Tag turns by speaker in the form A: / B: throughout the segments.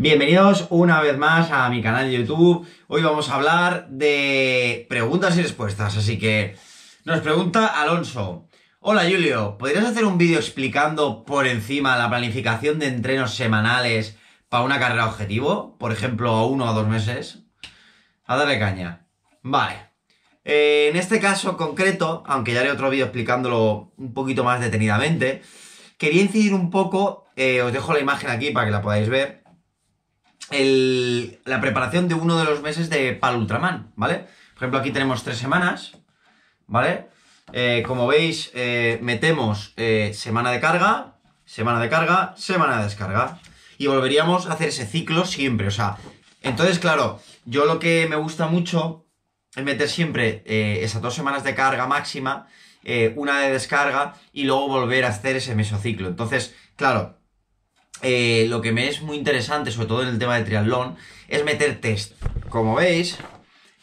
A: Bienvenidos una vez más a mi canal de YouTube. Hoy vamos a hablar de preguntas y respuestas. Así que nos pregunta Alonso. Hola Julio, ¿podrías hacer un vídeo explicando por encima la planificación de entrenos semanales para una carrera objetivo? Por ejemplo, a uno o dos meses. A darle caña. Vale. Eh, en este caso concreto, aunque ya haré otro vídeo explicándolo un poquito más detenidamente, quería incidir un poco, eh, os dejo la imagen aquí para que la podáis ver, la preparación de uno de los meses de Pal Ultraman, ¿vale? Por ejemplo, aquí tenemos tres semanas, ¿vale? Eh, como veis, metemos semana de carga, semana de carga, semana de descarga. Y volveríamos a hacer ese ciclo siempre, o sea... Entonces, claro, yo lo que me gusta mucho es meter siempre eh, esas dos semanas de carga máxima, eh, una de descarga y luego volver a hacer ese mesociclo. Entonces, claro, eh, lo que me es muy interesante, sobre todo en el tema de triatlón, es meter test. Como veis,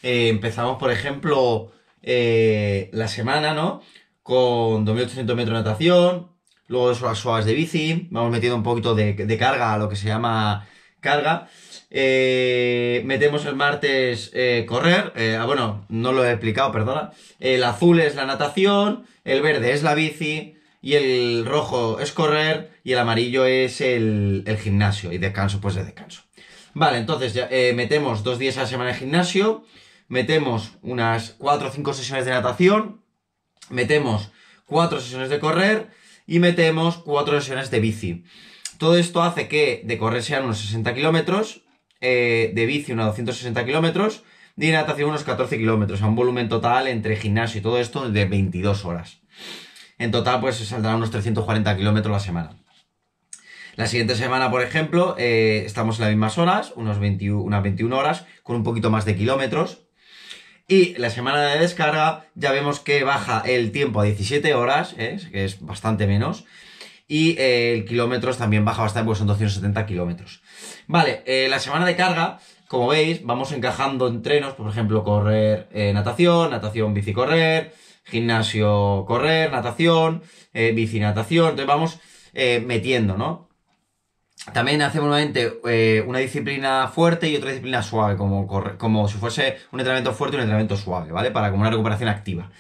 A: empezamos, por ejemplo, la semana, ¿no? Con 2.800 metros de natación, luego las suaves de bici, vamos metiendo un poquito de, de carga a lo que se llama carga. Eh, metemos el martes eh, correr, eh, ah, bueno, no lo he explicado, perdona. El azul es la natación, el verde es la bici y el rojo es correr y el amarillo es el, gimnasio y descanso, pues de descanso. Vale, entonces ya, metemos dos días a la semana de gimnasio, metemos unas cuatro o cinco sesiones de natación, metemos cuatro sesiones de correr y metemos cuatro sesiones de bici. Todo esto hace que de correr sean unos 60 kilómetros eh, de bici unos 260 kilómetros de natación unos 14 kilómetros, a un volumen total entre gimnasio y todo esto de 22 horas. En total, pues se saldrán unos 340 kilómetros la semana. La siguiente semana, por ejemplo, eh, estamos en las mismas horas, unos unas 21 horas, con un poquito más de kilómetros. Y la semana de descarga ya vemos que baja el tiempo a 17 horas, eh, que es bastante menos y eh, el kilómetros también baja bastante pues son 270 kilómetros. Vale, eh, la semana de carga, como veis, vamos encajando entrenos, por ejemplo, correr eh, natación, natación bici correr, gimnasio correr, natación, bici natación, entonces vamos metiendo, ¿no? También hacemos nuevamente una disciplina fuerte y otra disciplina suave, como, como si fuese un entrenamiento fuerte y un entrenamiento suave, ¿vale? Para como una recuperación activa.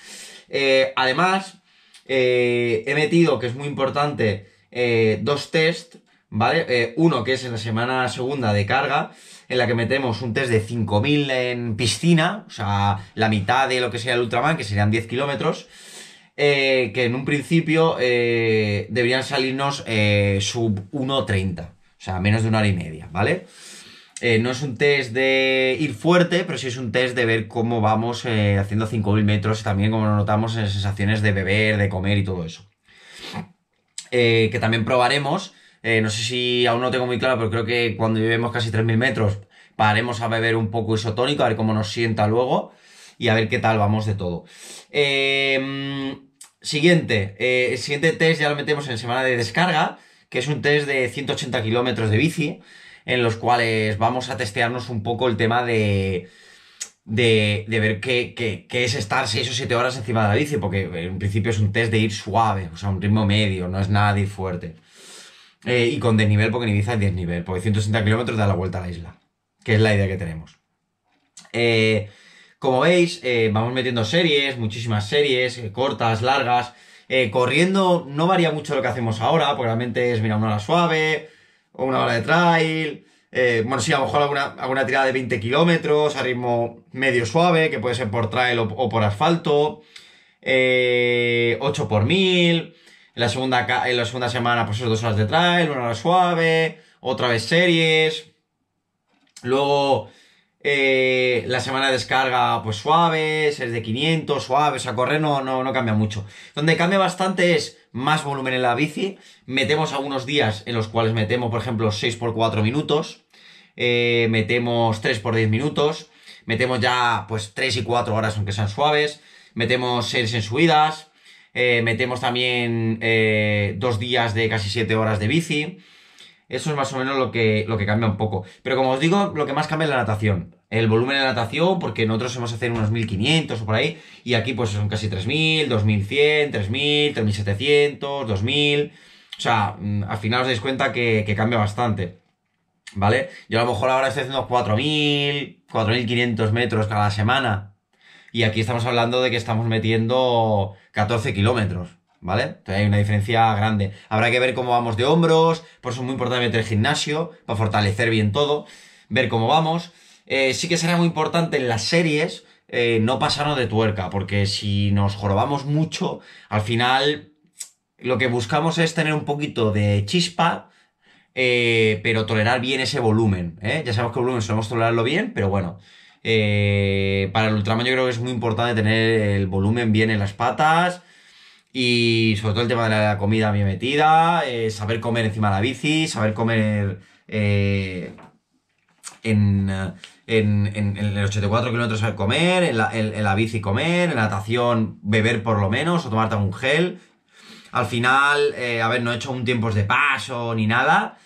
A: además, eh, he metido, que es muy importante, eh, dos test, ¿vale? Eh, uno que es en la semana segunda de carga, en la que metemos un test de 5.000 en piscina, o sea, la mitad de lo que sea el Ultraman, que serían 10 kilómetros. que en un principio deberían salirnos sub 1.30, o sea, menos de una hora y media, ¿vale? Eh, no es un test de ir fuerte, pero sí es un test de ver cómo vamos eh, haciendo 5.000 metros, también como notamos en sensaciones de beber, de comer y todo eso. Eh, que también probaremos, no sé si aún no tengo muy claro, pero creo que cuando llevemos casi 3.000 metros paremos a beber un poco isotónico, a ver cómo nos sienta luego y a ver qué tal vamos de todo. siguiente, el siguiente test ya lo metemos en semana de descarga, que es un test de 180 kilómetros de bici en los cuales vamos a testearnos un poco el tema de, de, ver qué, es estar 6 o 7 horas encima de la bici, porque en principio es un test de ir suave, o sea, un ritmo medio, no es nada de fuerte. Eh, y con desnivel, porque en Ibiza hay desnivel, porque 160 kilómetros da la vuelta a la isla, que es la idea que tenemos. Eh, como veis, eh, vamos metiendo series, muchísimas series, cortas, largas. corriendo no varía mucho lo que hacemos ahora, porque realmente es, mirar una hora suave, una hora de trail. Eh, bueno, sí, a lo mejor alguna, alguna tirada de 20 kilómetros a ritmo medio suave, que puede ser por trail o, por asfalto. 8 eh, por 1000. En la, segunda, en la segunda semana, pues eso, dos horas de trail, una hora suave, otra vez series. Luego, eh, la semana de descarga, pues suaves, es de 500, suaves, a correr no, cambia mucho. Donde cambia bastante es más volumen en la bici. Metemos algunos días en los cuales metemos, por ejemplo, 6 por 4 minutos. Eh, metemos 3 por 10 minutos. Metemos ya, pues, 3 y 4 horas, aunque sean suaves. Metemos 6 en subidas. Eh, metemos también 2 días de casi 7 horas de bici. Eso es más o menos lo que, lo que cambia un poco. Pero como os digo, lo que más cambia es la natación. El volumen de natación, porque nosotros hemos hacer unos 1500 o por ahí, y aquí pues son casi 3000, 2100, 3000, 3700, 2000. O sea, mm, al final os dais cuenta que, que cambia bastante. ¿Vale? Yo a lo mejor ahora estoy haciendo 4000, 4500 metros cada semana. Y aquí estamos hablando de que estamos metiendo 14 kilómetros. ¿vale? Entonces hay una diferencia grande. Habrá que ver cómo vamos de hombros, por eso es muy importante meter el gimnasio, para fortalecer bien todo, ver cómo vamos. Eh, sí que será muy importante en las series eh, no pasarnos de tuerca, porque si nos jorobamos mucho, al final lo que buscamos es tener un poquito de chispa, eh, pero tolerar bien ese volumen. Ya sabemos que volumen solemos tolerarlo bien, pero bueno. para el Ultraman yo creo que es muy importante tener el volumen bien en las patas, y sobre todo el tema de la comida bien metida, eh, saber comer encima de la bici, saber comer eh, en, en, el 84 kilómetros saber comer, en la, en, la bici comer, en la natación beber por lo menos o tomarte un gel. Al final, eh, a ver, no he hecho un tiempo de paso ni nada.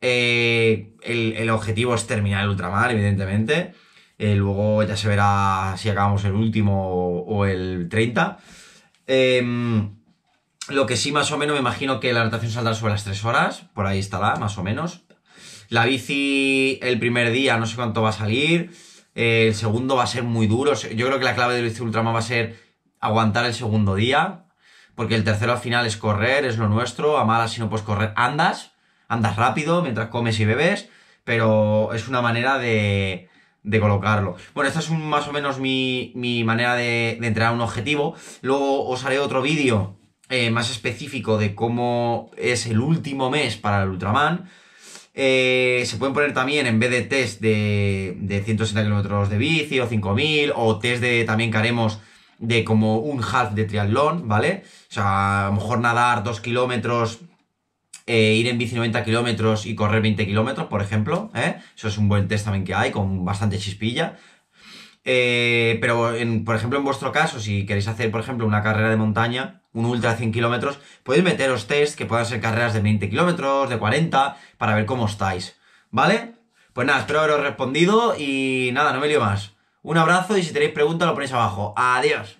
A: Eh, el, objetivo es terminar el ultramar, evidentemente. luego ya se verá si acabamos el último o el 30. Em, lo que sí, más o menos, me imagino que la natación saldrá sobre las 3 horas, por ahí estará, más o menos. La bici el primer día no sé cuánto va a salir, eh, el segundo va a ser muy duro. Yo creo que la clave del bici ultrama va a ser aguantar el segundo día, porque el tercero al final es correr, es lo nuestro, a malas si no puedes correr, andas, andas rápido mientras comes y bebes, pero es una manera de, de colocarlo. Bueno, esta es más o menos mi, manera de, de a un objetivo. Luego os haré otro vídeo eh, más específico de cómo es el último mes para el Ultraman. Eh, se pueden poner también, en vez de test de, de 160 kilómetros de bici o 5000, o test de también que haremos de como un half de triatlón, ¿vale? O sea, a lo mejor nadar 2 kilómetros eh, ir en bici 90 kilómetros y correr 20 kilómetros, por ejemplo. ¿eh? Eso es un buen test también que hay, con bastante chispilla. Eh, pero, por ejemplo, en vuestro caso, si queréis hacer, por ejemplo, una carrera de montaña, un ultra de 100 kilómetros, podéis meteros test que puedan ser carreras de 20 kilómetros, de 40, para ver cómo estáis. ¿Vale? Pues nada, espero haberos respondido y nada, no me lío más. Un abrazo y si tenéis preguntas lo ponéis abajo. Adiós.